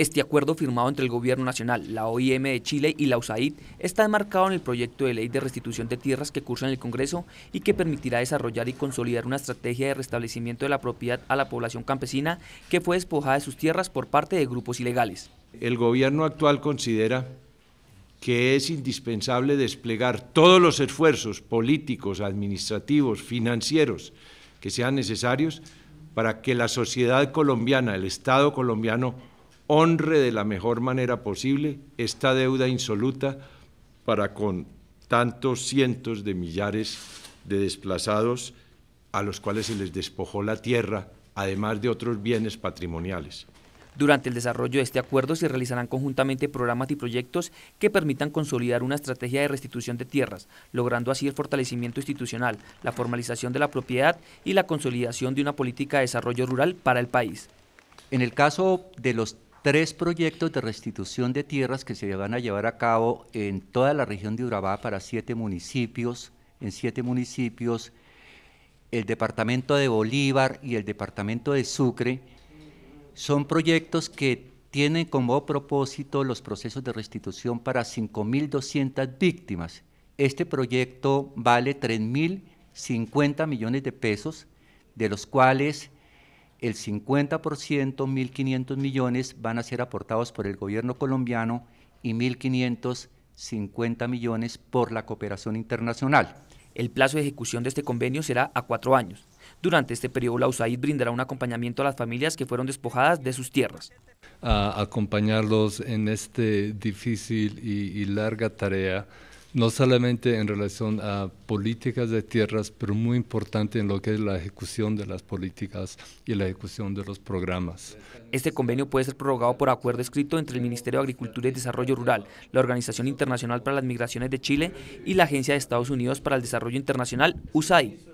Este acuerdo firmado entre el Gobierno Nacional, la OIM de Chile y la USAID está enmarcado en el proyecto de ley de restitución de tierras que cursa en el Congreso y que permitirá desarrollar y consolidar una estrategia de restablecimiento de la propiedad a la población campesina que fue despojada de sus tierras por parte de grupos ilegales. El gobierno actual considera que es indispensable desplegar todos los esfuerzos políticos, administrativos, financieros que sean necesarios para que la sociedad colombiana, el Estado colombiano, honre de la mejor manera posible esta deuda insoluta para con tantos cientos de millares de desplazados a los cuales se les despojó la tierra, además de otros bienes patrimoniales. Durante el desarrollo de este acuerdo se realizarán conjuntamente programas y proyectos que permitan consolidar una estrategia de restitución de tierras, logrando así el fortalecimiento institucional, la formalización de la propiedad y la consolidación de una política de desarrollo rural para el país. En el caso de los tres proyectos de restitución de tierras que se van a llevar a cabo en toda la región de Urabá para siete municipios, en siete municipios, el departamento de Bolívar y el departamento de Sucre, son proyectos que tienen como propósito los procesos de restitución para 5.200 víctimas. Este proyecto vale 3.050 millones de pesos, de los cuales el 50%, 1.500 millones, van a ser aportados por el gobierno colombiano y 1.550 millones por la cooperación internacional. El plazo de ejecución de este convenio será a cuatro años. Durante este periodo, la USAID brindará un acompañamiento a las familias que fueron despojadas de sus tierras. A acompañarlos en esta difícil y, y larga tarea no solamente en relación a políticas de tierras, pero muy importante en lo que es la ejecución de las políticas y la ejecución de los programas. Este convenio puede ser prorrogado por acuerdo escrito entre el Ministerio de Agricultura y Desarrollo Rural, la Organización Internacional para las Migraciones de Chile y la Agencia de Estados Unidos para el Desarrollo Internacional, USAID.